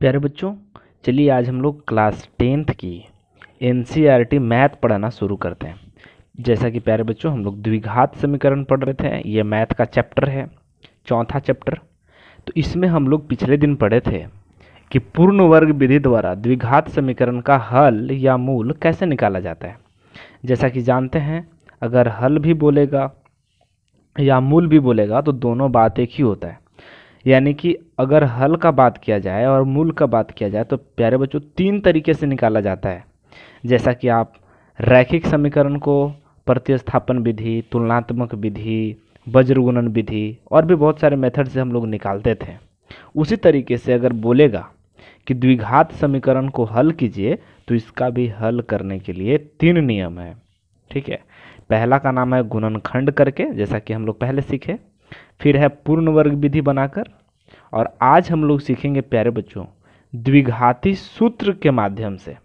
प्यारे बच्चों चलिए आज हम लोग क्लास टेंथ की एन मैथ e पढ़ाना शुरू करते हैं जैसा कि प्यारे बच्चों हम लोग द्विघात समीकरण पढ़ रहे थे ये मैथ का चैप्टर है चौथा चैप्टर तो इसमें हम लोग पिछले दिन पढ़े थे कि पूर्ण वर्ग विधि द्वारा द्विघात समीकरण का हल या मूल कैसे निकाला जाता है जैसा कि जानते हैं अगर हल भी बोलेगा या मूल भी बोलेगा तो दोनों बात एक ही होता है यानी कि अगर हल का बात किया जाए और मूल का बात किया जाए तो प्यारे बच्चों तीन तरीके से निकाला जाता है जैसा कि आप रैखिक समीकरण को प्रतिस्थापन विधि तुलनात्मक विधि वज्रगुणन विधि और भी बहुत सारे मेथड से हम लोग निकालते थे उसी तरीके से अगर बोलेगा कि द्विघात समीकरण को हल कीजिए तो इसका भी हल करने के लिए तीन नियम है ठीक है पहला का नाम है गुणनखंड करके जैसा कि हम लोग पहले सीखे फिर है पूर्ण वर्ग विधि बनाकर और आज हम लोग सीखेंगे प्यारे बच्चों द्विघाती सूत्र के माध्यम से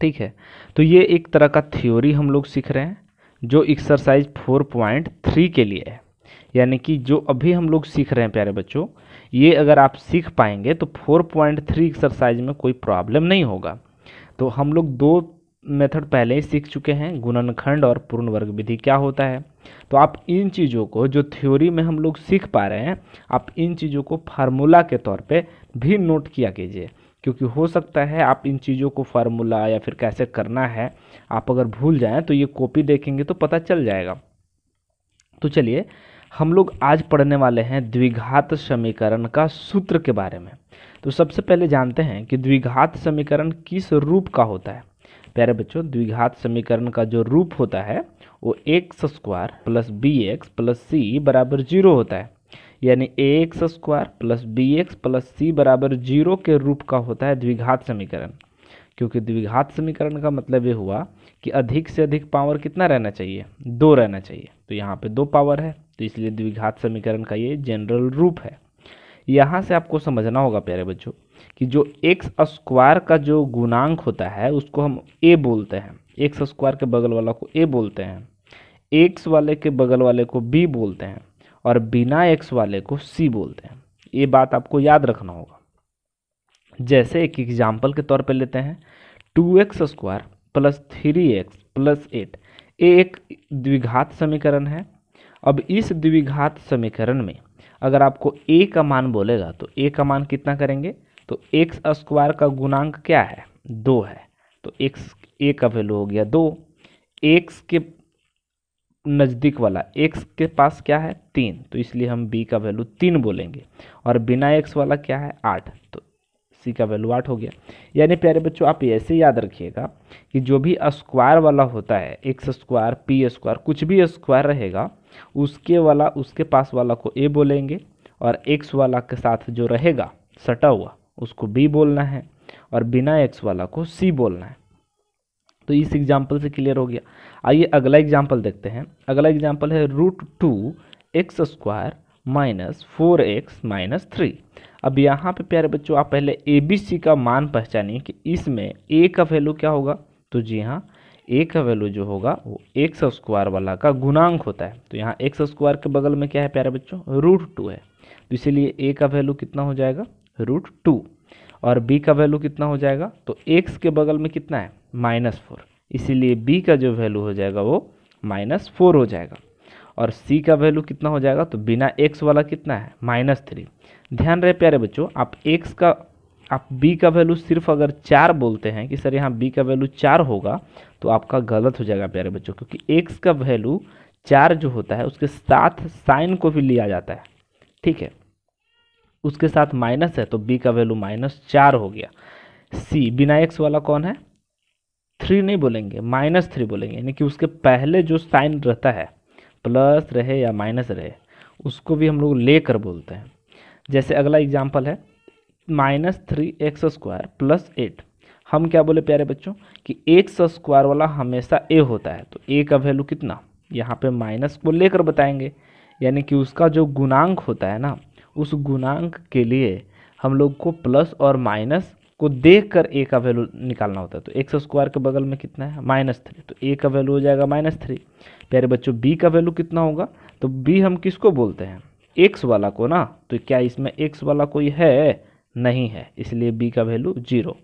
ठीक है तो ये एक तरह का थ्योरी हम लोग सीख रहे हैं जो एक्सरसाइज 4.3 के लिए है यानी कि जो अभी हम लोग सीख रहे हैं प्यारे बच्चों ये अगर आप सीख पाएंगे तो 4.3 एक्सरसाइज में कोई प्रॉब्लम नहीं होगा तो हम लोग दो मेथड पहले ही सीख चुके हैं गुणनखंड और पूर्ण वर्ग विधि क्या होता है तो आप इन चीज़ों को जो थ्योरी में हम लोग सीख पा रहे हैं आप इन चीज़ों को फार्मूला के तौर पे भी नोट किया कीजिए क्योंकि हो सकता है आप इन चीज़ों को फार्मूला या फिर कैसे करना है आप अगर भूल जाएँ तो ये कॉपी देखेंगे तो पता चल जाएगा तो चलिए हम लोग आज पढ़ने वाले हैं द्विघात समीकरण का सूत्र के बारे में तो सबसे पहले जानते हैं कि द्विघात समीकरण किस रूप का होता है प्यारे बच्चों द्विघात समीकरण का जो रूप होता है वो x square plus B x plus C बराबर जीरो होता है यानी A x square plus B x plus C बराबर जीरो के रूप का होता है द्विघात समीकरण क्योंकि द्विघात समीकरण का मतलब ये हुआ कि अधिक से अधिक पावर कितना रहना चाहिए दो रहना चाहिए तो यहाँ पे दो पावर है तो इसलिए द्विघात समीकरण का ये जनरल रूप है यहाँ से आपको समझना होगा प्यारे बच्चों कि जो एक्स स्क्वायर का जो गुणांक होता है उसको हम ए बोलते हैं एक्स स्क्वायर के बगल वाला को ए बोलते हैं एक्स वाले के बगल वाले को बी बोलते हैं और बिना एक्स वाले को सी बोलते हैं ये बात आपको याद रखना होगा जैसे एक एग्जाम्पल के तौर पर लेते हैं two x square plus three x plus eight ये एक द्विघात समीकरण है अब इस द्विघात समीकरण में अगर आपको ए का मान बोलेगा तो ए का मान कितना करेंगे तो एक्स स्क्वायर का गुणांक क्या है दो है तो एक्स ए का वैल्यू हो गया दो एक्स के नज़दीक वाला एक्स के पास क्या है तीन तो इसलिए हम बी का वैल्यू तीन बोलेंगे और बिना एक्स वाला क्या है आठ तो सी का वैल्यू आठ हो गया यानी प्यारे बच्चों आप ऐसे याद रखिएगा कि जो भी स्क्वायर वाला होता है एक्स स्क्वायर पी स्क्वायर कुछ भी स्क्वायर रहेगा उसके वाला उसके पास वाला को ए बोलेंगे और एक्स वाला के साथ जो रहेगा सटा हुआ उसको बी बोलना है और बिना एक्स वाला को सी बोलना है तो इस एग्जाम्पल से क्लियर हो गया आइए अगला एग्जाम्पल देखते हैं अगला एग्जाम्पल है root two x square minus four x minus three अब यहाँ पे प्यारे बच्चों आप पहले ए बी सी का मान पहचानिए कि इसमें ए का वैल्यू क्या होगा तो जी हाँ ए का वैल्यू जो होगा वो एक्स स्क्वायर वाला का गुणांक होता है तो यहाँ एक्स स्क्वायर के बगल में क्या है प्यारे बच्चों रूट टू है तो इसीलिए ए का वैल्यू कितना हो जाएगा रूट टू और बी का वैल्यू कितना हो जाएगा तो एक्स के बगल में कितना है माइनस फोर इसीलिए बी का जो वैल्यू हो जाएगा वो माइनस फोर हो जाएगा और सी का वैल्यू कितना हो जाएगा तो बिना एक्स वाला कितना है माइनस थ्री ध्यान रहे प्यारे बच्चों आप एक्स का आप बी का वैल्यू सिर्फ अगर चार बोलते हैं कि सर यहाँ बी का वैल्यू चार होगा तो आपका गलत हो जाएगा प्यारे बच्चों क्योंकि एक्स का वैल्यू चार जो होता है उसके साथ साइन को भी लिया जाता है ठीक है उसके साथ माइनस है तो बी का वैल्यू माइनस चार हो गया सी बिना एक्स वाला कौन है थ्री नहीं बोलेंगे माइनस थ्री बोलेंगे यानी कि उसके पहले जो साइन रहता है प्लस रहे या माइनस रहे उसको भी हम लोग ले कर बोलते हैं जैसे अगला एग्जाम्पल है minus three x square plus eight हम क्या बोले प्यारे बच्चों कि एक्स स्क्वायर वाला हमेशा ए होता है तो ए का वैल्यू कितना यहाँ पे माइनस को लेकर बताएंगे यानी कि उसका जो गुणांक होता है ना उस गुणांक के लिए हम लोग को प्लस और माइनस को देख कर ए का वैल्यू निकालना होता है तो एक्स स्क्वायर के बगल में कितना है माइनस थ्री तो ए का वैल्यू हो जाएगा माइनस थ्री प्यारे बच्चों बी का वैल्यू कितना होगा तो बी हम किसको बोलते हैं एक्स वाला को ना तो क्या इसमें एक्स वाला कोई है नहीं है इसलिए बी का वैल्यू जीरो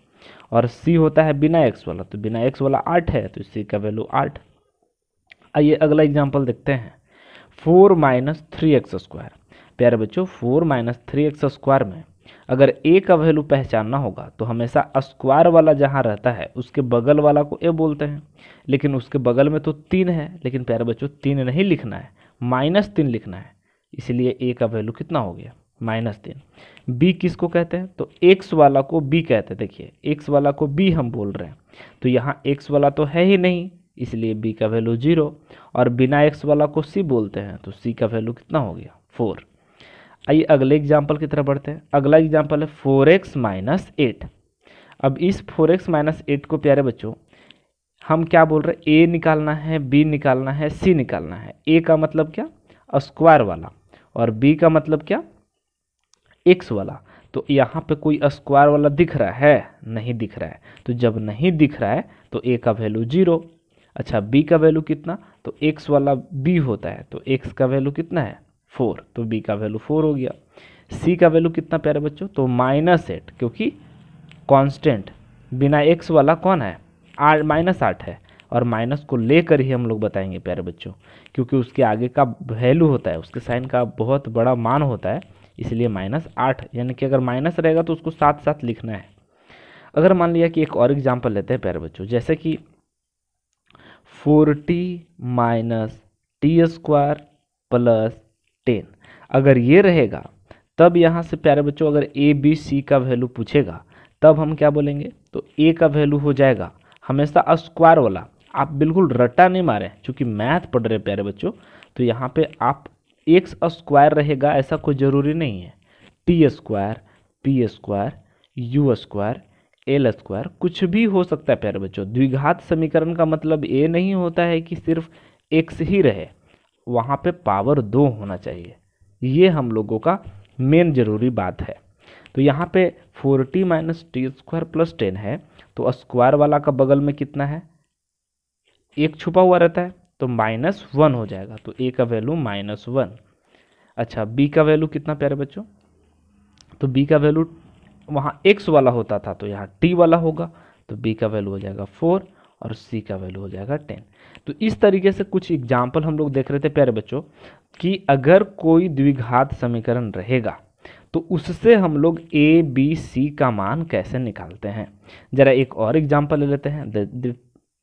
और सी होता है बिना एक्स वाला तो बिना एक्स वाला आठ है तो सी का वैल्यू आठ आइए अगला एग्जाम्पल देखते हैं four minus three x square प्यारे बच्चों four minus three x square में अगर ए का वैल्यू पहचानना होगा तो हमेशा स्क्वायर वाला जहाँ रहता है उसके बगल वाला को ए बोलते हैं लेकिन उसके बगल में तो तीन है लेकिन प्यारे बच्चों तीन नहीं लिखना है माइनस तीन लिखना है इसलिए ए का वैल्यू कितना हो गया माइनस तीन बी को कहते हैं तो एक्स वाला को बी कहते हैं देखिए एक्स वाला को बी हम बोल रहे हैं तो यहाँ एक्स वाला तो है ही नहीं इसलिए बी का वैल्यू जीरो और बिना एक्स वाला को सी बोलते हैं तो सी का वैल्यू कितना हो गया फोर आइए अगले एग्जाम्पल की तरफ बढ़ते हैं अगला एग्जाम्पल है फोर एक्स माइनस एट अब इस फोर एक्स माइनस एट को प्यारे बच्चों हम क्या बोल रहे हैं ए निकालना है बी निकालना है सी निकालना है ए का मतलब क्या स्क्वायर वाला और बी का मतलब क्या एक्स वाला तो यहाँ पे कोई स्क्वायर वाला दिख रहा है नहीं दिख रहा है तो जब नहीं दिख रहा है तो ए का वैल्यू जीरो अच्छा बी का वैल्यू कितना तो एक्स वाला बी होता है तो एक्स का वैल्यू कितना है फोर तो बी का वैल्यू फोर हो गया सी का वैल्यू कितना प्यारे बच्चों तो माइनस एट क्योंकि कांस्टेंट बिना एक्स वाला कौन है आठ माइनस आठ है और माइनस को लेकर ही हम लोग बताएंगे प्यारे बच्चों क्योंकि उसके आगे का वैल्यू होता है उसके साइन का बहुत बड़ा मान होता है इसलिए माइनस आठ यानी कि अगर माइनस रहेगा तो उसको साथ साथ लिखना है अगर मान लिया कि एक और एग्जाम्पल लेते हैं प्यारे बच्चों जैसे कि four t minus t square plus ten अगर ये रहेगा तब यहाँ से प्यारे बच्चों अगर ए बी सी का वैल्यू पूछेगा तब हम क्या बोलेंगे तो ए का वैल्यू हो जाएगा हमेशा स्क्वायर वाला आप बिल्कुल रट्टा नहीं मारें क्योंकि मैथ पढ़ रहे प्यारे बच्चों तो यहाँ पे आप एक्स स्क्वायर रहेगा ऐसा कोई ज़रूरी नहीं है t square p square u square l square कुछ भी हो सकता है प्यारे बच्चों द्विघात समीकरण का मतलब ये नहीं होता है कि सिर्फ एक्स ही रहे वहाँ पे पावर दो होना चाहिए ये हम लोगों का मेन ज़रूरी बात है तो यहाँ पे t minus t square plus ten है तो स्क्वायर वाला का बगल में कितना है एक छुपा हुआ रहता है तो माइनस वन हो जाएगा तो ए का वैल्यू माइनस वन अच्छा बी का वैल्यू कितना प्यारे बच्चों तो बी का वैल्यू वहाँ एक्स वाला होता था तो यहाँ टी वाला होगा तो बी का वैल्यू हो जाएगा फोर और सी का वैल्यू हो जाएगा टेन तो इस तरीके से कुछ एग्जाम्पल हम लोग देख रहे थे प्यारे बच्चों कि अगर कोई द्विघात समीकरण रहेगा तो उससे हम लोग ए बी सी का मान कैसे निकालते हैं ज़रा एक और एग्जाम्पल ले लेते हैं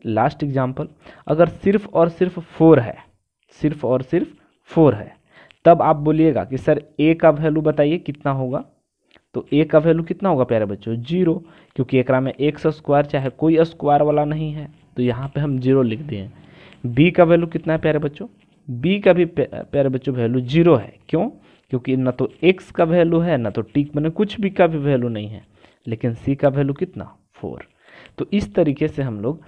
लास्ट एग्जाम्पल अगर सिर्फ और सिर्फ फोर है सिर्फ और सिर्फ फोर है तब आप बोलिएगा कि सर ए का वैल्यू बताइए कितना होगा तो ए का वैल्यू कितना होगा प्यारे बच्चों जीरो क्योंकि एकरा में एक्स स्क्वायर चाहे कोई स्क्वायर वाला नहीं है तो यहाँ पे हम जीरो लिख दिए बी का वैल्यू कितना है प्यारे बच्चों बी का भी प्यारे बच्चों वैल्यू जीरो है क्यों क्योंकि न तो एक्स का वैल्यू है ना तो टीक मैंने कुछ भी का भी वैल्यू नहीं है लेकिन सी का वैल्यू कितना फोर तो इस तरीके से हम लोग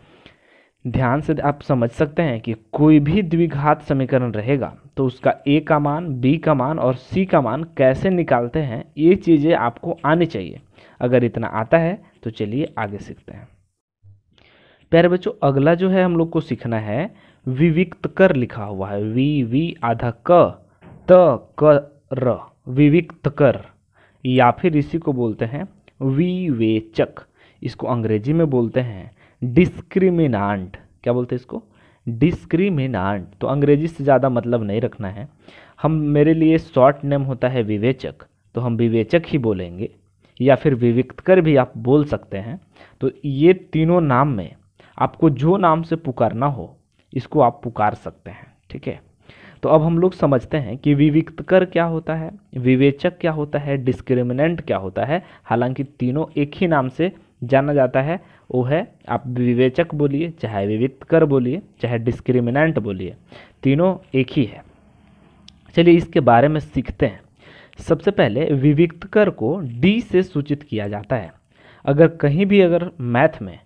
ध्यान से आप समझ सकते हैं कि कोई भी द्विघात समीकरण रहेगा तो उसका ए का मान बी का मान और सी का मान कैसे निकालते हैं ये चीज़ें आपको आनी चाहिए अगर इतना आता है तो चलिए आगे सीखते हैं प्यारे बच्चों अगला जो है हम लोग को सीखना है विविक्त कर लिखा हुआ है वी वी आधा क त क र विविक्त कर या फिर इसी को बोलते हैं विवेचक इसको अंग्रेजी में बोलते हैं डिस्क्रिमिनांट क्या बोलते हैं इसको डिस्क्रिमिनांट तो अंग्रेजी से ज़्यादा मतलब नहीं रखना है हम मेरे लिए शॉर्ट नेम होता है विवेचक तो हम विवेचक ही बोलेंगे या फिर विविक्तकर भी आप बोल सकते हैं तो ये तीनों नाम में आपको जो नाम से पुकारना हो इसको आप पुकार सकते हैं ठीक है तो अब हम लोग समझते हैं कि विविक्तकर क्या होता है विवेचक क्या होता है डिस्क्रिमिनेंट क्या होता है हालांकि तीनों एक ही नाम से जाना जाता है वो है आप विवेचक बोलिए चाहे कर बोलिए चाहे डिस्क्रिमिनेंट बोलिए तीनों एक ही है चलिए इसके बारे में सीखते हैं सबसे पहले विविक्तकर को डी से सूचित किया जाता है अगर कहीं भी अगर मैथ में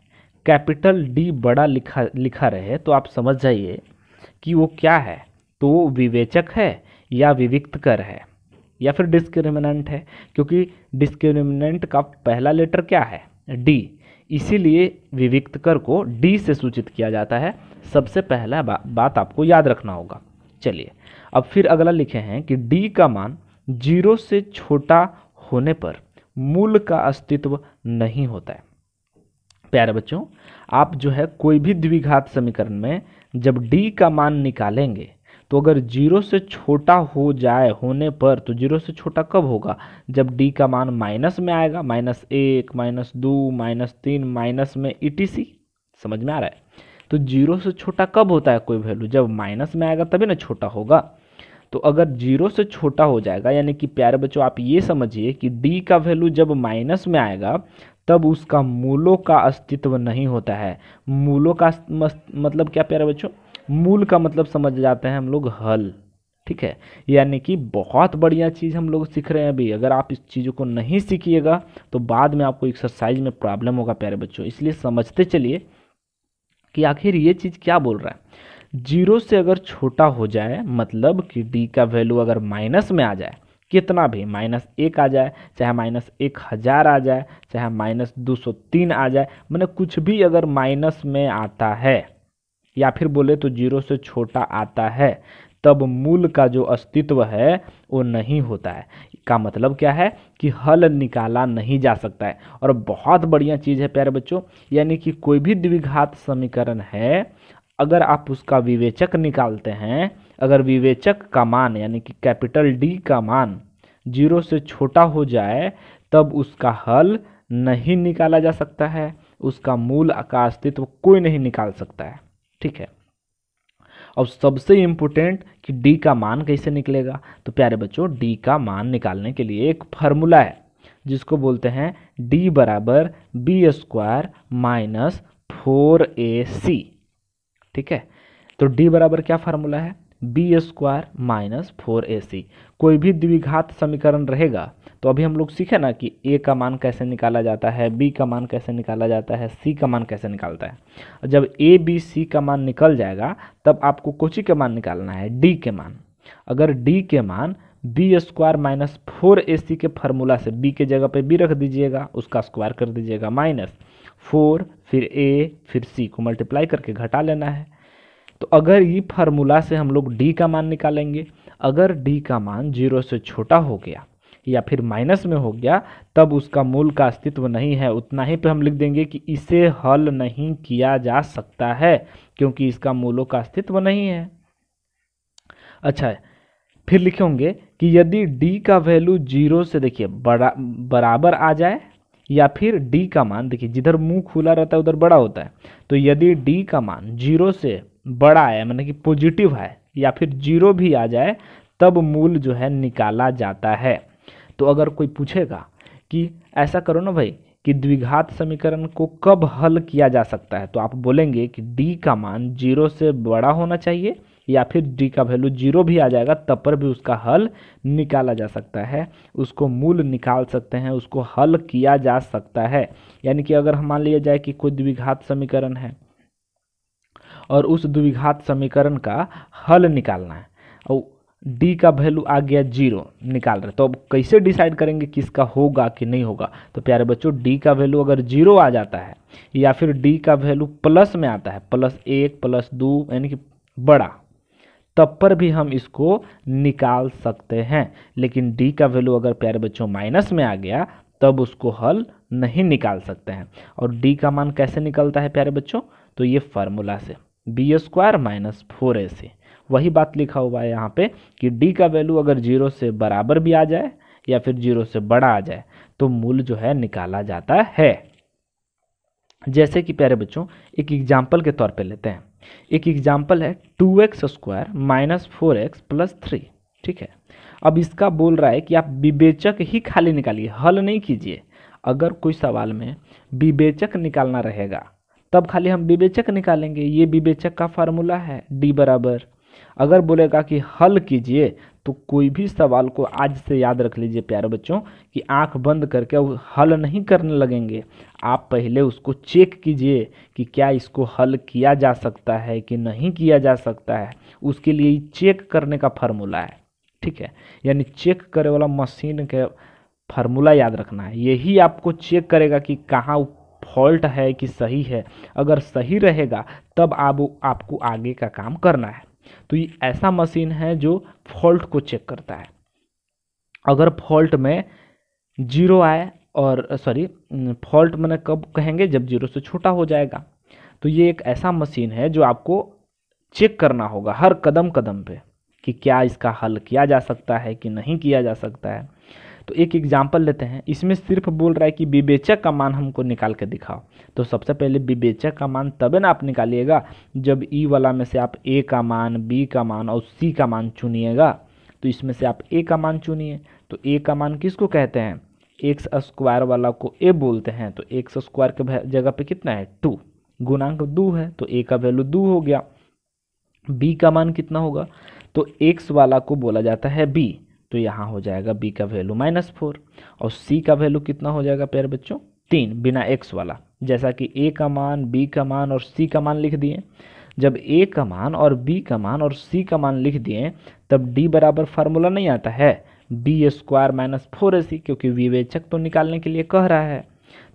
कैपिटल डी बड़ा लिखा लिखा रहे तो आप समझ जाइए कि वो क्या है तो वो विवेचक है या विविक्तकर है या फिर डिस्क्रिमिनेंट है क्योंकि डिस्क्रिमिनेंट का पहला लेटर क्या है डी इसीलिए विविक्त कर को डी से सूचित किया जाता है सबसे पहला बा, बात आपको याद रखना होगा चलिए अब फिर अगला लिखे हैं कि डी का मान जीरो से छोटा होने पर मूल का अस्तित्व नहीं होता है प्यारे बच्चों आप जो है कोई भी द्विघात समीकरण में जब डी का मान निकालेंगे तो अगर जीरो से छोटा हो जाए होने पर तो जीरो से छोटा कब होगा जब डी का मान माइनस में आएगा माइनस एक माइनस दो माइनस तीन माइनस में ई समझ में आ रहा है तो जीरो से छोटा कब होता है कोई वैल्यू जब माइनस में आएगा तभी ना छोटा होगा तो अगर जीरो से छोटा हो जाएगा यानी कि प्यारे बच्चों आप ये समझिए कि डी का वैल्यू जब माइनस में आएगा तब उसका मूलों का अस्तित्व नहीं होता है मूलों का मतलब क्या प्यारे बच्चों मूल का मतलब समझ जाते हैं हम लोग हल ठीक है यानी कि बहुत बढ़िया चीज़ हम लोग सीख रहे हैं अभी अगर आप इस चीज़ों को नहीं सीखिएगा तो बाद में आपको एक्सरसाइज में प्रॉब्लम होगा प्यारे बच्चों इसलिए समझते चलिए कि आखिर ये चीज़ क्या बोल रहा है जीरो से अगर छोटा हो जाए मतलब कि डी का वैल्यू अगर माइनस में आ जाए कितना भी माइनस एक आ जाए चाहे माइनस एक हज़ार आ जाए चाहे माइनस दो सौ तीन आ जाए मैंने कुछ भी अगर माइनस में आता है या फिर बोले तो जीरो से छोटा आता है तब मूल का जो अस्तित्व है वो नहीं होता है का मतलब क्या है कि हल निकाला नहीं जा सकता है और बहुत बढ़िया चीज़ है प्यारे बच्चों यानी कि कोई भी द्विघात समीकरण है अगर आप उसका विवेचक निकालते हैं अगर विवेचक का मान यानी कि कैपिटल डी का मान जीरो से छोटा हो जाए तब उसका हल नहीं निकाला जा सकता है उसका मूल का अस्तित्व कोई नहीं निकाल सकता है ठीक है अब सबसे इम्पोर्टेंट कि डी का मान कैसे निकलेगा तो प्यारे बच्चों डी का मान निकालने के लिए एक फार्मूला है जिसको बोलते हैं डी बराबर B square minus four A C ठीक है तो डी बराबर क्या फार्मूला है B square minus four A C कोई भी द्विघात समीकरण रहेगा तो अभी हम लोग सीखे ना कि ए का मान कैसे निकाला जाता है बी का मान कैसे निकाला जाता है सी का मान कैसे निकालता है जब ए बी सी का मान निकल जाएगा तब आपको कोची के मान निकालना है डी के मान अगर डी के मान B square minus four A C के फार्मूला से बी के जगह पे बी रख दीजिएगा उसका स्क्वायर कर दीजिएगा माइनस फोर फिर ए फिर सी को मल्टीप्लाई करके घटा लेना है तो अगर ये फार्मूला से हम लोग डी का मान निकालेंगे अगर डी का मान जीरो से छोटा हो गया या फिर माइनस में हो गया तब उसका मूल का अस्तित्व नहीं है उतना ही पे तो हम लिख देंगे कि इसे हल नहीं किया जा सकता है क्योंकि इसका मूलों का अस्तित्व नहीं है अच्छा फिर लिखे होंगे कि यदि डी का वैल्यू जीरो से देखिए बड़ा बराबर आ जाए या फिर डी का मान देखिए जिधर मुंह खुला रहता है उधर बड़ा होता है तो यदि डी का मान जीरो से बड़ा है मतलब कि पॉजिटिव है या फिर जीरो भी आ जाए तब मूल जो है निकाला जाता है तो अगर कोई पूछेगा कि ऐसा करो ना भाई कि द्विघात समीकरण को कब हल किया जा सकता है तो आप बोलेंगे कि d का मान जीरो से बड़ा होना चाहिए या फिर d का वैल्यू जीरो भी आ जाएगा तब पर भी उसका हल निकाला जा सकता है उसको मूल निकाल सकते हैं उसको हल किया जा सकता है यानी कि अगर हम मान लिया जाए कि कोई द्विघात समीकरण है और उस द्विघात समीकरण का हल निकालना है और डी का वैल्यू आ गया जीरो निकाल रहे तो अब कैसे डिसाइड करेंगे किसका होगा कि नहीं होगा तो प्यारे बच्चों डी का वैल्यू अगर जीरो आ जाता है या फिर डी का वैल्यू प्लस में आता है प्लस एक प्लस दो यानी कि बड़ा तब पर भी हम इसको निकाल सकते हैं लेकिन डी का वैल्यू अगर प्यारे बच्चों माइनस में आ गया तब उसको हल नहीं निकाल सकते हैं और डी का मान कैसे निकलता है प्यारे बच्चों तो ये फार्मूला से B square minus four A C वही बात लिखा हुआ है यहाँ पे कि डी का वैल्यू अगर जीरो से बराबर भी आ जाए या फिर जीरो से बड़ा आ जाए तो मूल जो है निकाला जाता है जैसे कि प्यारे बच्चों एक एग्जाम्पल के तौर पे लेते हैं एक एग्जाम्पल है two x square minus four x plus three ठीक है अब इसका बोल रहा है कि आप विवेचक ही खाली निकालिए हल नहीं कीजिए अगर कोई सवाल में विवेचक निकालना रहेगा तब खाली हम विवेचक निकालेंगे ये विवेचक का फार्मूला है डी बराबर अगर बोलेगा कि हल कीजिए तो कोई भी सवाल को आज से याद रख लीजिए प्यारे बच्चों कि आंख बंद करके हल नहीं करने लगेंगे आप पहले उसको चेक कीजिए कि क्या इसको हल किया जा सकता है कि नहीं किया जा सकता है उसके लिए चेक करने का फार्मूला है ठीक है यानी चेक करे वाला मशीन के फार्मूला याद रखना है यही आपको चेक करेगा कि कहाँ फॉल्ट है कि सही है अगर सही रहेगा तब आप आपको आगे का काम करना है तो ये ऐसा मशीन है जो फॉल्ट को चेक करता है अगर फॉल्ट में जीरो आए और सॉरी फॉल्ट मैंने कब कहेंगे जब जीरो से छोटा हो जाएगा तो ये एक ऐसा मशीन है जो आपको चेक करना होगा हर कदम कदम पे कि क्या इसका हल किया जा सकता है कि नहीं किया जा सकता है तो एक एग्जाम्पल लेते हैं इसमें सिर्फ बोल रहा है कि विवेचक का मान हमको निकाल के दिखाओ तो सबसे पहले विवेचक का मान तबे ना आप निकालिएगा जब ई e वाला में से आप ए का मान बी का मान और सी का मान चुनिएगा तो इसमें से आप ए का मान चुनिए तो ए का मान किसको कहते हैं एक्स स्क्वायर वाला को ए बोलते हैं तो एक्स स्क्वायर के जगह पे कितना है टू गुणांक दो है तो ए का वैल्यू दो हो गया बी का मान कितना होगा तो एक्स वाला को बोला जाता है बी तो यहाँ हो जाएगा बी का वैल्यू माइनस फोर और सी का वैल्यू कितना हो जाएगा प्यारे बच्चों तीन बिना एक्स वाला जैसा कि ए का मान बी का मान और सी का मान लिख दिए जब ए का मान और बी का मान और सी का मान लिख दिए तब डी बराबर फार्मूला नहीं आता है B square minus four A C क्योंकि विवेचक तो निकालने के लिए कह रहा है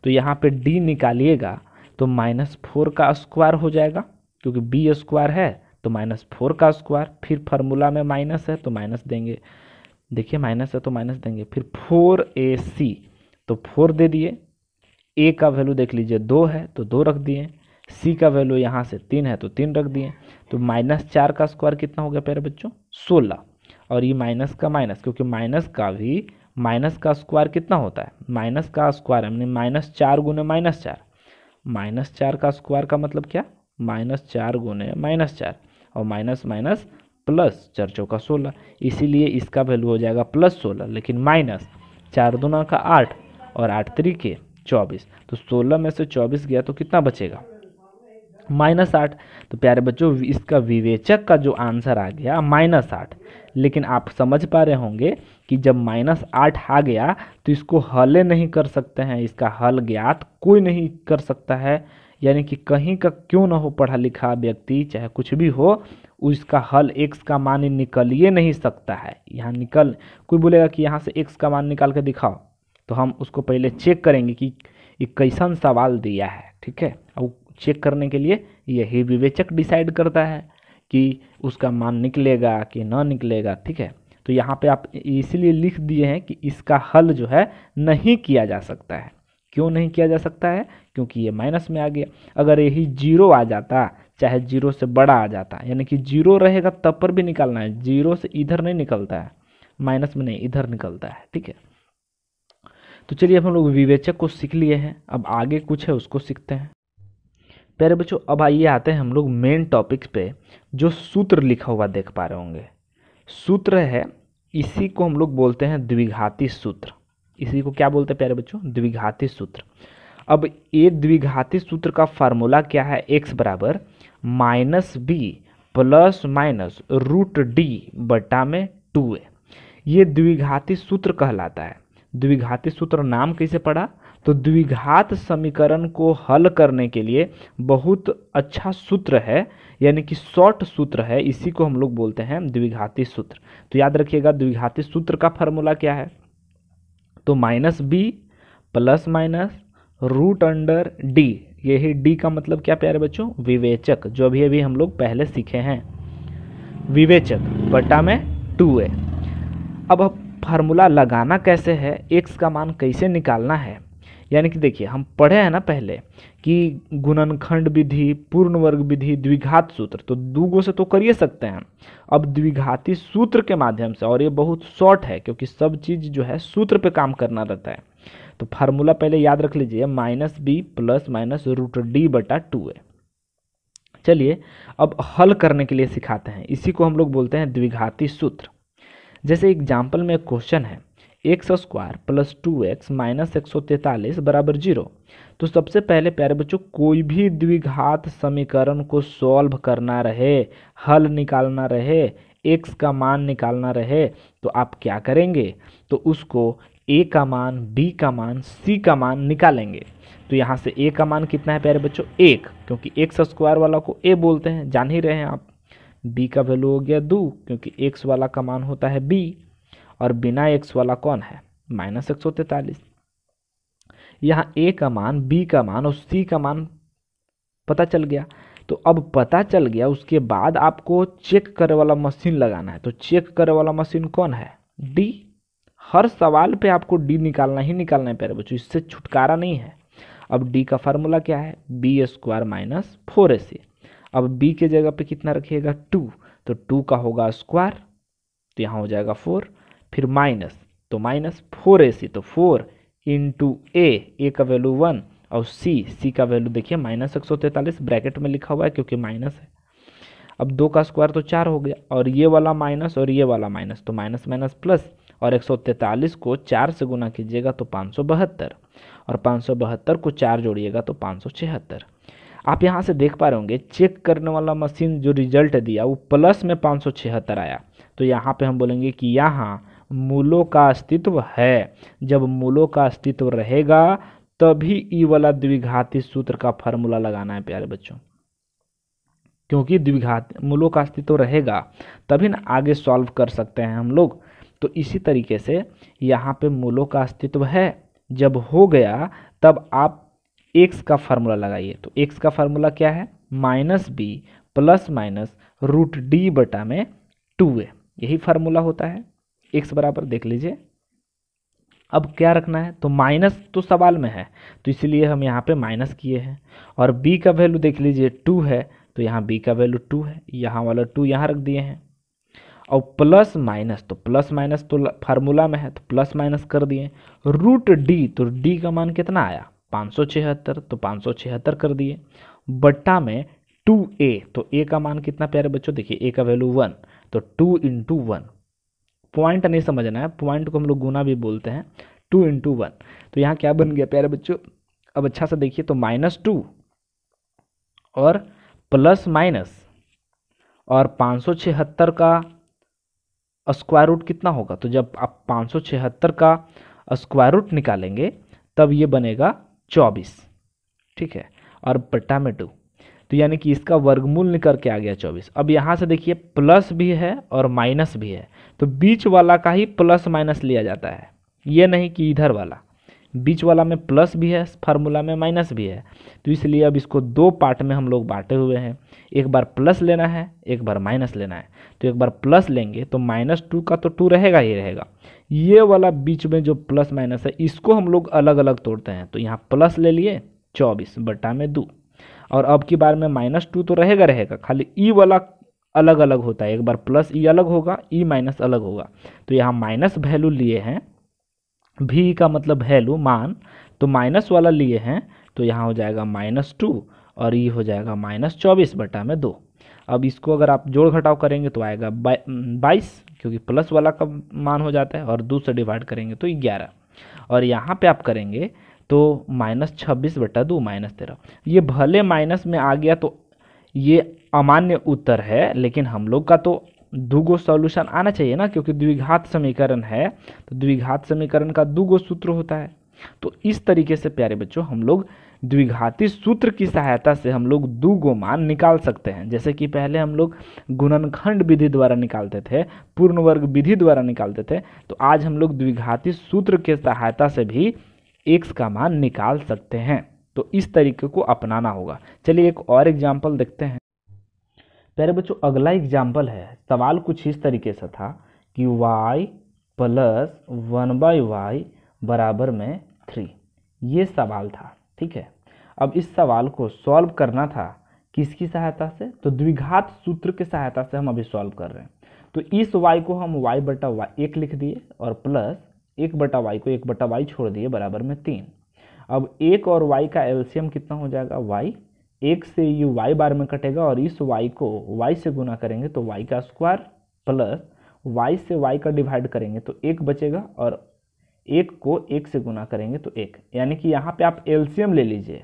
तो यहाँ पे डी निकालिएगा तो माइनस फोर का स्क्वायर हो जाएगा क्योंकि बी स्क्वायर है तो माइनस फोर का स्क्वायर फिर फार्मूला में माइनस है तो माइनस देंगे देखिए माइनस है तो माइनस देंगे फिर फोर ए सी तो फोर दे दिए ए का वैल्यू देख लीजिए दो है तो दो रख दिए सी का वैल्यू यहाँ से तीन है तो तीन रख दिए तो माइनस चार का स्क्वायर कितना हो गया प्यारे बच्चों सोलह और ये माइनस का माइनस क्योंकि माइनस का भी माइनस का स्क्वायर कितना होता है माइनस का स्क्वायर हमने माइनस चार गुने माइनस चार माइनस चार का स्क्वायर का मतलब क्या माइनस चार गुने माइनस चार और माइनस माइनस प्लस चार चौका सोलह इसीलिए इसका वैल्यू हो जाएगा प्लस सोलह लेकिन माइनस चार दुना का आठ और आठ त्री के चौबीस तो सोलह में से चौबीस गया तो कितना बचेगा माइनस आठ तो प्यारे बच्चों इसका विवेचक का जो आंसर आ गया माइनस आठ लेकिन आप समझ पा रहे होंगे कि जब माइनस आठ आ गया तो इसको हले नहीं कर सकते हैं इसका हल ज्ञात कोई नहीं कर सकता है यानी कि कहीं का क्यों ना हो पढ़ा लिखा व्यक्ति चाहे कुछ भी हो उसका हल एक्स का मान निकल ये नहीं सकता है यहाँ निकल कोई बोलेगा कि यहाँ से एक्स का मान निकाल कर दिखाओ तो हम उसको पहले चेक करेंगे कि ये कैसन सवाल दिया है ठीक है और चेक करने के लिए यही विवेचक डिसाइड करता है कि उसका मान निकलेगा कि ना निकलेगा ठीक है तो यहाँ पे आप इसलिए लिख दिए हैं कि इसका हल जो है नहीं किया जा सकता है क्यों नहीं किया जा सकता है क्योंकि ये माइनस में आ गया अगर यही जीरो आ जाता चाहे जीरो से बड़ा आ जाता है यानी कि जीरो रहेगा तब पर भी निकालना है जीरो से इधर नहीं निकलता है माइनस में नहीं इधर निकलता है ठीक है तो चलिए अब हम लोग विवेचक को सीख लिए हैं अब आगे कुछ है उसको सीखते हैं प्यारे बच्चों अब आइए आते हैं हम लोग मेन टॉपिक्स पे जो सूत्र लिखा हुआ देख पा रहे होंगे सूत्र है इसी को हम लोग बोलते हैं द्विघाती सूत्र इसी को क्या बोलते हैं प्यारे बच्चों द्विघाती सूत्र अब ये द्विघाती सूत्र का फार्मूला क्या है एक्स बराबर minus B plus minus root D बटा में टू ए ये द्विघाती सूत्र कहलाता है द्विघाती सूत्र नाम कैसे पड़ा तो द्विघात समीकरण को हल करने के लिए बहुत अच्छा सूत्र है यानी कि शॉर्ट सूत्र है इसी को हम लोग बोलते हैं द्विघाती सूत्र तो याद रखिएगा द्विघाती सूत्र का फॉर्मूला क्या है तो minus B plus minus root under D यही डी का मतलब क्या प्यारे बच्चों विवेचक जो अभी अभी हम लोग पहले सीखे हैं विवेचक बटा में टू ए अब फार्मूला लगाना कैसे है एक्स का मान कैसे निकालना है यानी कि देखिए हम पढ़े हैं ना पहले कि गुणनखंड विधि पूर्ण वर्ग विधि द्विघात सूत्र तो दूगो से तो कर ही सकते हैं अब द्विघाती सूत्र के माध्यम से और ये बहुत शॉर्ट है क्योंकि सब चीज़ जो है सूत्र पे काम करना रहता है तो फार्मूला पहले याद रख लीजिए minus B plus minus root D बटा टू ए चलिए अब हल करने के लिए सिखाते हैं इसी को हम लोग बोलते हैं द्विघाती सूत्र जैसे एग्जाम्पल में क्वेश्चन है x square plus two x minus एक सौ तैंतालीस बराबर जीरो तो सबसे पहले प्यारे बच्चों कोई भी द्विघात समीकरण को सॉल्व करना रहे हल निकालना रहे एक्स का मान निकालना रहे तो आप क्या करेंगे तो उसको ए का मान बी का मान सी का मान निकालेंगे तो यहाँ से ए का मान कितना है प्यारे बच्चों एक क्योंकि एक्स स्क्वायर वाला को ए बोलते हैं जान ही रहे हैं आप बी का वैल्यू हो गया दो क्योंकि एक्स वाला का मान होता है बी और बिना एक्स वाला कौन है माइनस एक सौ यहाँ ए का मान बी का मान और सी का मान पता चल गया तो अब पता चल गया उसके बाद आपको चेक करे वाला मशीन लगाना है तो चेक करे वाला मशीन कौन है डी हर सवाल पे आपको डी निकालना ही निकालना है प्यारे बच्चों इससे छुटकारा नहीं है अब डी का फार्मूला क्या है B square minus four A C अब बी के जगह पे कितना रखिएगा टू तो टू का होगा स्क्वायर तो यहाँ हो जाएगा फोर फिर माइनस तो माइनस फोर ए सी तो फोर इंटू ए ए का वैल्यू वन और सी सी का वैल्यू देखिए माइनस एक सौ तैंतालीस ब्रैकेट में लिखा हुआ है क्योंकि माइनस है अब दो का स्क्वायर तो चार हो गया और ये वाला माइनस और ये वाला माइनस तो माइनस माइनस प्लस और एक को चार से गुना कीजिएगा तो पाँच और पाँच को चार जोड़िएगा तो पाँच आप यहाँ से देख पा रहे होंगे चेक करने वाला मशीन जो रिजल्ट दिया वो प्लस में पाँच आया तो यहाँ पे हम बोलेंगे कि यहाँ मूलों का अस्तित्व है जब मूलों का अस्तित्व रहेगा तभी ई वाला द्विघाती सूत्र का फार्मूला लगाना है प्यारे बच्चों क्योंकि द्विघात मूलों का अस्तित्व रहेगा तभी ना आगे सॉल्व कर सकते हैं हम लोग तो इसी तरीके से यहाँ पे मूलों का अस्तित्व है जब हो गया तब आप एक्स का फार्मूला लगाइए तो एक्स का फार्मूला क्या है minus B plus minus root D बटा में टू ए यही फार्मूला होता है एक्स बराबर देख लीजिए अब क्या रखना है तो माइनस तो सवाल में है तो इसलिए हम यहाँ पे माइनस किए हैं और b का वैल्यू देख लीजिए टू है तो यहाँ b का वैल्यू टू है यहाँ वाला टू यहाँ रख दिए हैं और प्लस माइनस तो प्लस माइनस तो फार्मूला में है तो प्लस माइनस कर दिए रूट डी तो डी का मान कितना आया पाँच सौ छिहत्तर तो पाँच सौ छिहत्तर कर दिए बट्टा में टू ए तो ए का मान कितना प्यारे बच्चों देखिए ए का वैल्यू वन तो टू इंटू वन पॉइंट नहीं समझना है पॉइंट को हम लोग गुना भी बोलते हैं टू इंटू वन तो यहाँ क्या बन गया प्यारे बच्चों अब अच्छा से देखिए तो माइनस टू और प्लस माइनस और पाँच सौ छिहत्तर का स्क्वायर रूट कितना होगा तो जब आप पाँच का स्क्वायर रूट निकालेंगे तब ये बनेगा चौबीस ठीक है और बट्टा में टू तो यानी कि इसका वर्गमूल निकल के आ गया चौबीस अब यहाँ से देखिए प्लस भी है और माइनस भी है तो बीच वाला का ही प्लस माइनस लिया जाता है ये नहीं कि इधर वाला बीच वाला में प्लस भी है फार्मूला में माइनस भी है तो इसलिए अब इसको दो पार्ट में हम लोग बांटे हुए हैं एक बार प्लस लेना है एक बार माइनस लेना है तो एक बार प्लस लेंगे तो माइनस टू का तो टू रहेगा ही रहेगा ये वाला बीच में जो प्लस माइनस है इसको हम लोग अलग अलग तोड़ते हैं तो यहाँ प्लस ले लिए चौबीस बटा में दो और अब की बार में माइनस टू तो रहेगा रहेगा खाली ई वाला अलग अलग होता है एक बार प्लस ई अलग होगा ई माइनस अलग होगा तो यहाँ माइनस वैल्यू लिए हैं वी का मतलब वैल्यू मान तो माइनस वाला लिए हैं तो यहाँ हो जाएगा माइनस टू और ये हो जाएगा माइनस चौबीस बटा में दो अब इसको अगर आप जोड़ घटाव करेंगे तो आएगा बाईस क्योंकि प्लस वाला का मान हो जाता है और दो से डिवाइड करेंगे तो ग्यारह और यहाँ पे आप करेंगे तो माइनस छब्बीस बटा दो माइनस तेरह ये भले माइनस में आ गया तो ये अमान्य उत्तर है लेकिन हम लोग का तो दूगो सॉल्यूशन आना चाहिए ना क्योंकि द्विघात समीकरण है तो द्विघात समीकरण का गो सूत्र होता है तो इस तरीके से प्यारे बच्चों हम लोग द्विघाती सूत्र की सहायता से हम लोग दो गो मान निकाल सकते हैं जैसे कि पहले हम लोग गुणनखंड विधि द्वारा निकालते थे पूर्ण वर्ग विधि द्वारा निकालते थे तो आज हम लोग द्विघाती सूत्र के सहायता से भी एक्स का मान निकाल सकते हैं तो इस तरीके को अपनाना होगा चलिए एक और एग्जाम्पल देखते हैं प्यारे बच्चों अगला एग्जाम्पल है सवाल कुछ इस तरीके से था कि y plus one by y बराबर में थ्री ये सवाल था ठीक है अब इस सवाल को सॉल्व करना था किसकी सहायता से तो द्विघात सूत्र की सहायता से हम अभी सॉल्व कर रहे हैं तो इस y को हम y बटा वाई एक लिख दिए और प्लस एक बटा वाई को एक बटा वाई छोड़ दिए बराबर में तीन अब एक और y का एल्सियम कितना हो जाएगा वाई एक से ये वाई बार में कटेगा और इस वाई को वाई से गुना करेंगे तो वाई का स्क्वायर प्लस वाई से वाई का डिवाइड करेंगे तो एक बचेगा और एक को एक से गुना करेंगे तो एक यानी कि यहाँ पे आप एल्शियम ले लीजिए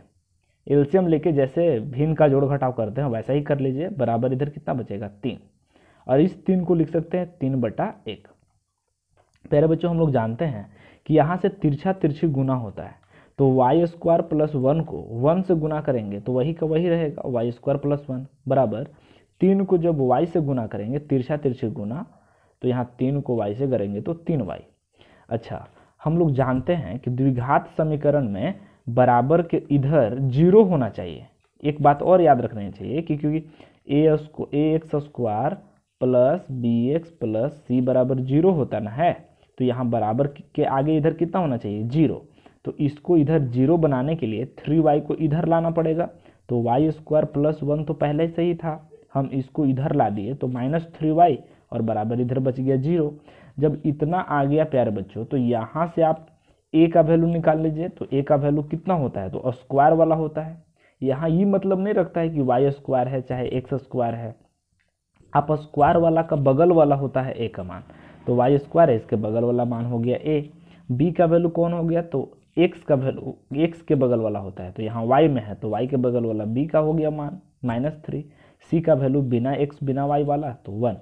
एल्शियम लेके जैसे भिन्न का जोड़ घटाव करते हैं वैसा ही कर लीजिए बराबर इधर कितना बचेगा तीन और इस तीन को लिख सकते हैं तीन बटा एक पहले बच्चों हम लोग जानते हैं कि यहाँ से तिरछा तिरछी गुना होता है तो वाई स्क्वायर प्लस वन को वन से गुना करेंगे तो वही का वही रहेगा वाई स्क्वायर प्लस वन बराबर तीन को जब वाई से गुना करेंगे तिरछा तिरछे गुना तो यहाँ तीन को वाई से करेंगे तो तीन वाई अच्छा हम लोग जानते हैं कि द्विघात समीकरण में बराबर के इधर जीरो होना चाहिए एक बात और याद रखनी चाहिए कि क्योंकि ए स्को A x square plus B x plus C बराबर जीरो होता ना है तो यहाँ बराबर के आगे इधर कितना होना चाहिए जीरो तो इसको इधर जीरो बनाने के लिए थ्री वाई को इधर लाना पड़ेगा तो वाई स्क्वायर प्लस वन तो पहले से ही था हम इसको इधर ला दिए तो माइनस थ्री वाई और बराबर इधर बच गया जीरो जब इतना आ गया प्यारे बच्चों तो यहाँ से आप ए का वैल्यू निकाल लीजिए तो ए का वैल्यू कितना होता है तो स्क्वायर वाला होता है यहाँ ये मतलब नहीं रखता है कि वाई स्क्वायर है चाहे एक्स स्क्वायर है आप स्क्वायर वाला का बगल वाला होता है ए का मान तो वाई स्क्वायर है इसके बगल वाला मान हो गया ए बी का वैल्यू कौन हो गया तो एक्स का वैल्यू एक्स के बगल वाला होता है तो यहाँ वाई में है तो वाई के बगल वाला बी का हो गया मान माइनस थ्री सी का वैल्यू बिना एक्स बिना वाई वाला तो वन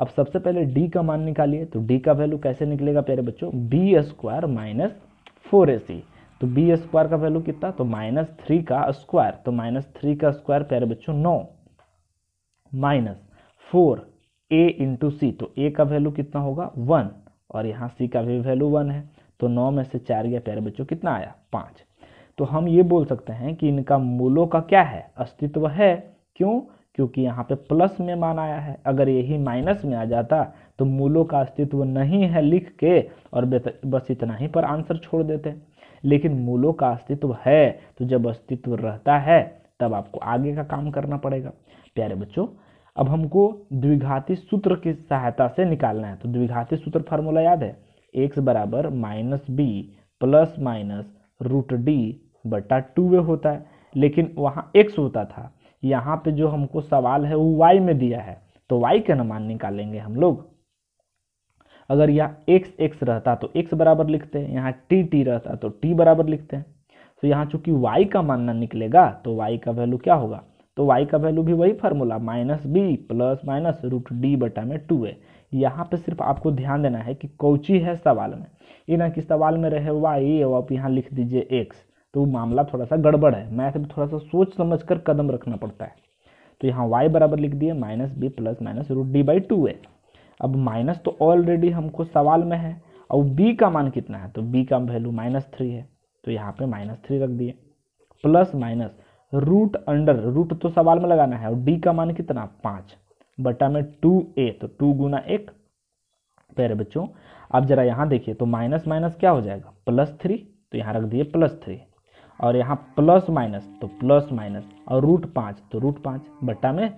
अब सबसे पहले डी का मान निकालिए तो डी का वैल्यू कैसे निकलेगा प्यारे बच्चों B square minus four A C तो बी स्क्वायर का वैल्यू कितना तो माइनस थ्री का स्क्वायर तो माइनस थ्री का स्क्वायर प्यारे बच्चों नौ minus four A into C तो ए का वैल्यू कितना होगा वन और यहाँ सी का भी वैल्यू वन है तो नौ में से चार गया प्यारे बच्चों कितना आया पाँच तो हम ये बोल सकते हैं कि इनका मूलों का क्या है अस्तित्व है क्यों क्योंकि यहाँ पे प्लस में मान आया है अगर यही माइनस में आ जाता तो मूलों का अस्तित्व नहीं है लिख के और बस इतना ही पर आंसर छोड़ देते लेकिन मूलों का अस्तित्व है तो जब अस्तित्व रहता है तब आपको आगे का काम करना पड़ेगा प्यारे बच्चों अब हमको द्विघाती सूत्र की सहायता से निकालना है तो द्विघाती सूत्र फार्मूला याद है एक्स बराबर minus B plus minus root D बटा टू वे होता है लेकिन वहाँ एक्स होता था यहाँ पे जो हमको सवाल है वो वाई में दिया है तो वाई का मान निकालेंगे हम लोग अगर यहाँ एक्स एक्स रहता तो एक्स बराबर लिखते हैं यहाँ टी टी रहता तो टी बराबर लिखते हैं तो यहाँ चूंकि वाई का मानना निकलेगा तो वाई का वैल्यू क्या होगा तो वाई का वैल्यू भी वही formula minus B plus minus root D बटा में टू है यहाँ पे सिर्फ आपको ध्यान देना है कि कौची है सवाल में ये ना कि सवाल में रहे वाई और आप यहाँ लिख दीजिए एक्स तो मामला थोड़ा सा गड़बड़ है मैथ में थोड़ा सा सोच समझ कर कदम रखना पड़ता है तो यहाँ वाई बराबर लिख दिए minus B plus minus root D by two है अब माइनस तो ऑलरेडी हमको सवाल में है और बी का मान कितना है तो बी का वैल्यू माइनस थ्री है तो यहाँ पे माइनस थ्री रख दिए plus minus root under root तो सवाल में लगाना है और डी का मान कितना पाँच बटा में टू ए तो टू गुना एक प्यारे बच्चों अब जरा यहाँ देखिए तो माइनस माइनस क्या हो जाएगा प्लस थ्री तो यहाँ रख दिए प्लस थ्री और यहाँ प्लस माइनस तो प्लस माइनस और रूट पाँच तो रूट पाँच बटा में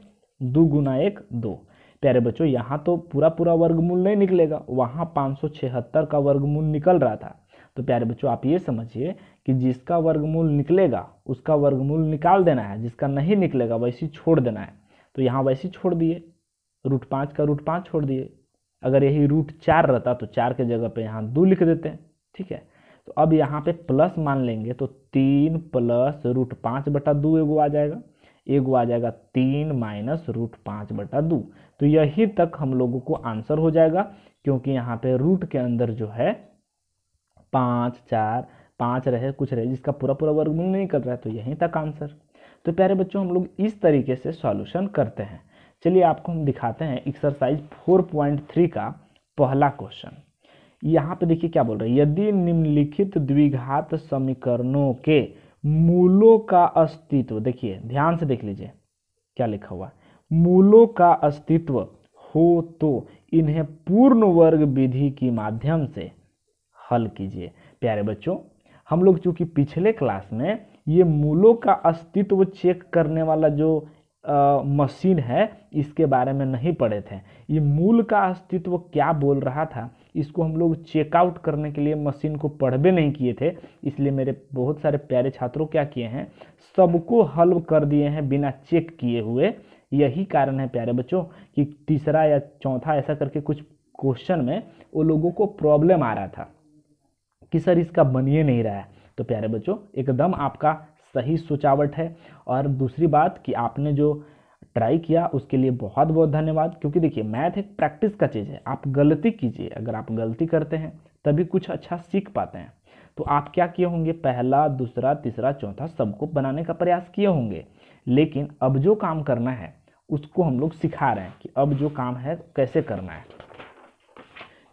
दो गुना एक दो प्यारे बच्चों यहाँ तो पूरा पूरा वर्गमूल नहीं निकलेगा वहाँ पाँच सौ छिहत्तर का वर्गमूल निकल रहा था तो प्यारे बच्चों आप ये समझिए कि जिसका वर्गमूल निकलेगा उसका वर्गमूल निकाल देना है जिसका नहीं निकलेगा वैसे छोड़ देना है तो यहाँ वैसे छोड़ दिए रूट पाँच का रूट पाँच छोड़ दिए अगर यही रूट चार रहता तो चार के जगह पे यहाँ दो लिख देते हैं ठीक है तो अब यहाँ पे प्लस मान लेंगे तो तीन प्लस रूट पाँच बटा दो एगो आ जाएगा एगो आ जाएगा तीन माइनस रूट पाँच बटा दो तो यही तक हम लोगों को आंसर हो जाएगा क्योंकि यहाँ पे रूट के अंदर जो है पाँच चार पाँच रहे कुछ रहे जिसका पूरा पूरा वर्गमूल नहीं कर रहा है तो यहीं तक आंसर तो प्यारे बच्चों हम लोग इस तरीके से सॉल्यूशन करते हैं चलिए आपको हम दिखाते हैं एक्सरसाइज 4.3 का पहला क्वेश्चन यहाँ पे देखिए क्या बोल रहे हैं यदि निम्नलिखित द्विघात समीकरणों के मूलों का अस्तित्व देखिए ध्यान से देख लीजिए क्या लिखा हुआ मूलों का अस्तित्व हो तो इन्हें पूर्ण वर्ग विधि के माध्यम से हल कीजिए प्यारे बच्चों हम लोग चूंकि पिछले क्लास में ये मूलों का अस्तित्व चेक करने वाला जो आ, मशीन है इसके बारे में नहीं पढ़े थे ये मूल का अस्तित्व क्या बोल रहा था इसको हम लोग चेकआउट करने के लिए मशीन को पढ़वे नहीं किए थे इसलिए मेरे बहुत सारे प्यारे छात्रों क्या किए हैं सबको हल कर दिए हैं बिना चेक किए हुए यही कारण है प्यारे बच्चों कि तीसरा या चौथा ऐसा करके कुछ क्वेश्चन में वो लोगों को प्रॉब्लम आ रहा था कि सर इसका बनिए नहीं रहा है तो प्यारे बच्चों एकदम आपका सही सोचावट है और दूसरी बात कि आपने जो ट्राई किया उसके लिए बहुत बहुत धन्यवाद क्योंकि देखिए मैथ एक प्रैक्टिस का चीज़ है आप गलती कीजिए अगर आप गलती करते हैं तभी कुछ अच्छा सीख पाते हैं तो आप क्या किए होंगे पहला दूसरा तीसरा चौथा सबको बनाने का प्रयास किए होंगे लेकिन अब जो काम करना है उसको हम लोग सिखा रहे हैं कि अब जो काम है कैसे करना है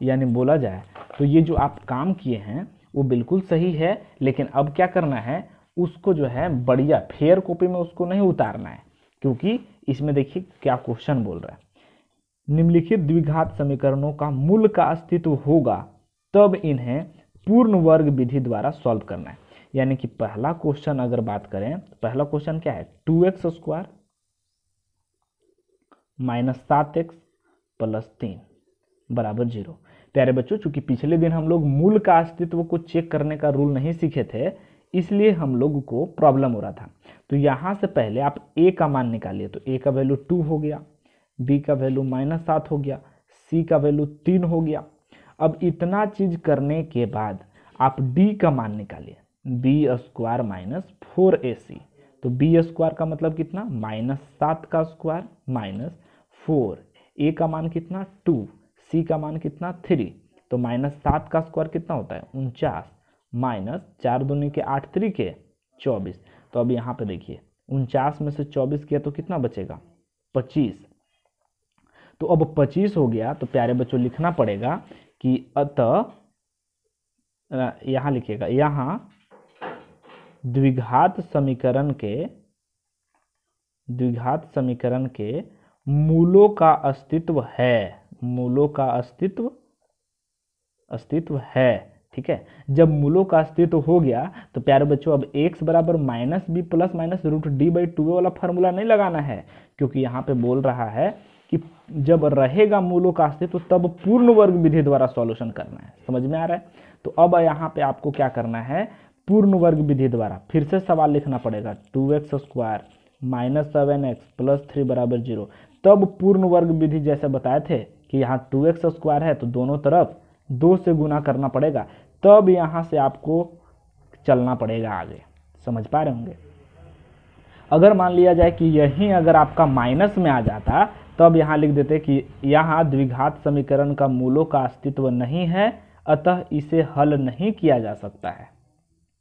यानी बोला जाए तो ये जो आप काम किए हैं वो बिल्कुल सही है लेकिन अब क्या करना है उसको जो है बढ़िया फेयर कॉपी में उसको नहीं उतारना है क्योंकि इसमें देखिए क्या क्वेश्चन बोल रहा है निम्नलिखित द्विघात समीकरणों का मूल का अस्तित्व होगा तब इन्हें पूर्ण वर्ग विधि द्वारा सॉल्व करना है यानी कि पहला क्वेश्चन अगर बात करें तो पहला क्वेश्चन क्या है टू एक्स स्क्वायर माइनस सात एक्स प्लस तीन बराबर जीरो प्यारे बच्चों चूंकि पिछले दिन हम लोग मूल का अस्तित्व को चेक करने का रूल नहीं सीखे थे इसलिए हम लोग को प्रॉब्लम हो रहा था तो यहाँ से पहले आप ए का मान निकालिए तो ए का वैल्यू टू हो गया बी का वैल्यू माइनस सात हो गया सी का वैल्यू तीन हो गया अब इतना चीज करने के बाद आप डी का मान निकालिए B square minus four A C तो बी स्क्वायर का मतलब कितना माइनस सात का स्क्वायर माइनस फोर ए का मान कितना टू सी का मान कितना थ्री तो माइनस सात का स्क्वायर कितना होता है उनचास माइनस चार दोनों के आठ थ्री के चौबीस तो अब यहाँ पे देखिए उनचास में से चौबीस किया तो कितना बचेगा पच्चीस तो अब पच्चीस हो गया तो प्यारे बच्चों लिखना पड़ेगा कि अत यहाँ लिखिएगा यहाँ द्विघात समीकरण के द्विघात समीकरण के मूलों का अस्तित्व है मूलों का अस्तित्व अस्तित्व है ठीक है जब मूलों का अस्तित्व हो गया तो प्यारे बच्चों अब एक्स बराबर minus B plus minus root D by two वाला फार्मूला नहीं लगाना है क्योंकि यहाँ पे बोल रहा है कि जब रहेगा मूलों का अस्तित्व तब पूर्ण वर्ग विधि द्वारा सॉल्यूशन करना है समझ में आ रहा है तो अब यहाँ पे आपको क्या करना है पूर्ण वर्ग विधि द्वारा फिर से सवाल लिखना पड़ेगा two x square minus seven X plus three बराबर जीरो तब पूर्ण वर्ग विधि जैसे बताए थे कि यहाँ टू एक्स स्क्वायर है तो दोनों तरफ दो से गुना करना पड़ेगा तब यहाँ से आपको चलना पड़ेगा आगे समझ पा रहे होंगे अगर मान लिया जाए कि यहीं अगर आपका माइनस में आ जाता तब यहाँ लिख देते कि यहाँ द्विघात समीकरण का मूलों का अस्तित्व नहीं है अतः इसे हल नहीं किया जा सकता है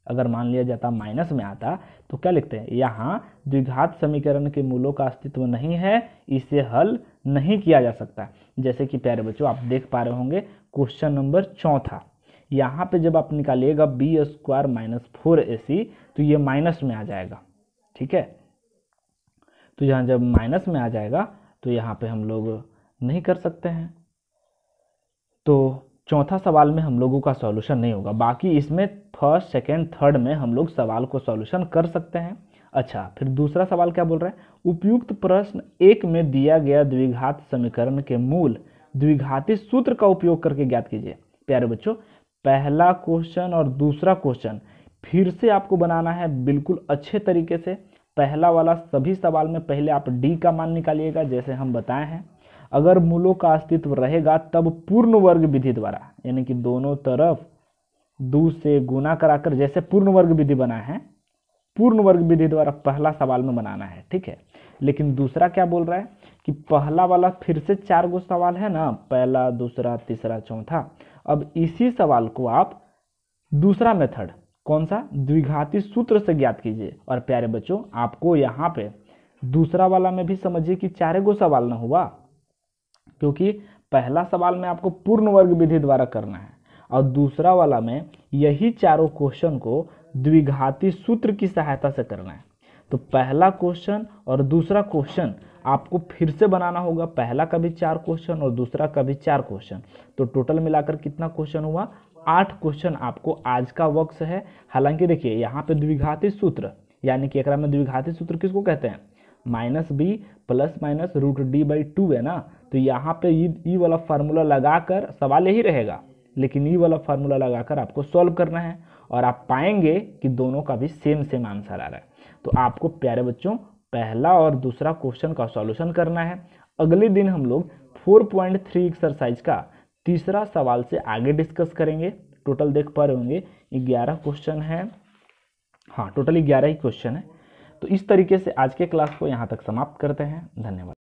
अगर मान लिया जाता माइनस में आता तो क्या लिखते हैं यहाँ द्विघात समीकरण के मूलों का अस्तित्व नहीं है इसे हल नहीं किया जा सकता जैसे कि प्यारे बच्चों आप देख पा रहे होंगे क्वेश्चन नंबर चौथा यहाँ पे जब आप निकालिएगा B square minus four A C तो ये माइनस में आ जाएगा ठीक है तो यहाँ जब माइनस में आ जाएगा तो यहाँ पे हम लोग नहीं कर सकते हैं तो चौथा सवाल में हम लोगों का सॉल्यूशन नहीं होगा बाकी इसमें फर्स्ट सेकेंड थर्ड में हम लोग सवाल को सॉल्यूशन कर सकते हैं अच्छा फिर दूसरा सवाल क्या बोल रहा है उपयुक्त प्रश्न एक में दिया गया द्विघात समीकरण के मूल द्विघाती सूत्र का उपयोग करके ज्ञात कीजिए प्यारे बच्चों पहला क्वेश्चन और दूसरा क्वेश्चन फिर से आपको बनाना है बिल्कुल अच्छे तरीके से पहला वाला सभी सवाल में पहले आप डी का मान निकालिएगा जैसे हम बताए हैं अगर मूलों का अस्तित्व रहेगा तब पूर्ण वर्ग विधि द्वारा यानी कि दोनों तरफ दू से गुना कराकर जैसे पूर्ण वर्ग विधि बनाए हैं पूर्ण वर्ग विधि द्वारा पहला सवाल में बनाना है ठीक है लेकिन दूसरा क्या बोल रहा है कि पहला वाला फिर से चार गो सवाल है ना पहला दूसरा तीसरा चौथा अब इसी सवाल को आप दूसरा मेथड कौन सा द्विघाती सूत्र से ज्ञात कीजिए और प्यारे बच्चों आपको यहाँ पे दूसरा वाला में भी समझिए कि चारे गो सवाल ना हुआ क्योंकि पहला सवाल में आपको पूर्ण वर्ग विधि द्वारा करना है और दूसरा वाला में यही चारों क्वेश्चन को द्विघाती सूत्र की सहायता से करना है तो पहला क्वेश्चन और दूसरा क्वेश्चन आपको फिर से बनाना होगा पहला का भी चार क्वेश्चन और दूसरा का भी चार क्वेश्चन तो टोटल मिलाकर कितना क्वेश्चन हुआ आठ क्वेश्चन आपको आज का वक्स है हालांकि देखिए यहाँ पे द्विघाती सूत्र यानी कि एक में द्विघाती सूत्र किसको कहते हैं minus B plus minus root D by two है ना तो यहाँ पे ई वाला फार्मूला लगाकर सवाल यही रहेगा लेकिन ई वाला फार्मूला लगाकर आपको सॉल्व करना है और आप पाएंगे कि दोनों का भी सेम सेम आंसर आ रहा है तो आपको प्यारे बच्चों पहला और दूसरा क्वेश्चन का सॉल्यूशन करना है अगले दिन हम लोग 4.3 एक्सरसाइज का तीसरा सवाल से आगे डिस्कस करेंगे टोटल देख पा रहे होंगे ग्यारह क्वेश्चन है हाँ टोटल ग्यारह ही क्वेश्चन है तो इस तरीके से आज के क्लास को यहाँ तक समाप्त करते हैं धन्यवाद